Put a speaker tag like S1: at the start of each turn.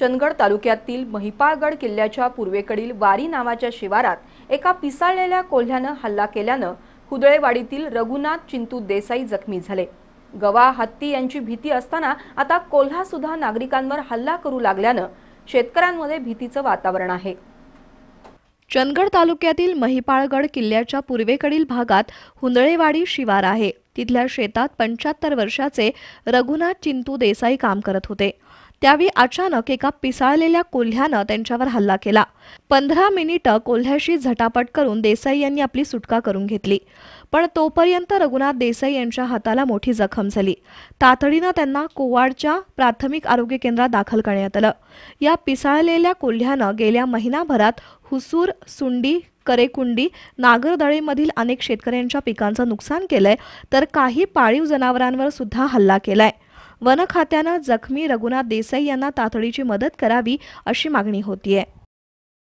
S1: चंदगड तालुक्यातील महिपाळगड किल्ल्याच्या पूर्वेकडील वारी नावाच्या शिवारात एका पिसाळलेल्या कोल्ह्यानं हल्ला केल्यानं हुदळेवाडीतील रघुनाथ चिंतू देसाई जखमी झाले गवा हत्ती यांची भीती असताना आता कोल्हा सुद्धा नागरिकांवर हल्ला करू लागल्यानं शेतकऱ्यांमध्ये भीतीचं वातावरण आहे चंदगड
S2: तालुक्यातील महिपाळगड किल्ल्याच्या पूर्वेकडील भागात हुंदळेवाडी शिवार आहे तिथल्या शेतात पंच्याहत्तर वर्षाचे रघुनाथ चिंतू देसाई काम करत होते त्यावेळी अचानक एका पिसाळलेल्या कोल्ह्यानं त्यांच्यावर हल्ला केला पंधरा मिनिटं कोल्ह्याशी झटापट करून देसाई यांनी आपली सुटका करून घेतली पण तोपर्यंत रघुनाथ देसाई यांच्या हाताला मोठी जखम झाली तातडीनं त्यांना कोवाडच्या प्राथमिक आरोग्य केंद्रात दाखल करण्यात आलं या पिसाळलेल्या कोल्ह्यानं गेल्या महिनाभरात हुसूर सुंडी करेकुंडी नागरदळेमधील अनेक शेतकऱ्यांच्या पिकांचं नुकसान केलंय तर काही पाळीव जनावरांवर सुद्धा हल्ला केलाय वन खात्यानं जखमी रघुनाथ देसाई यांना तातडीची मदत करावी अशी मागणी होतीये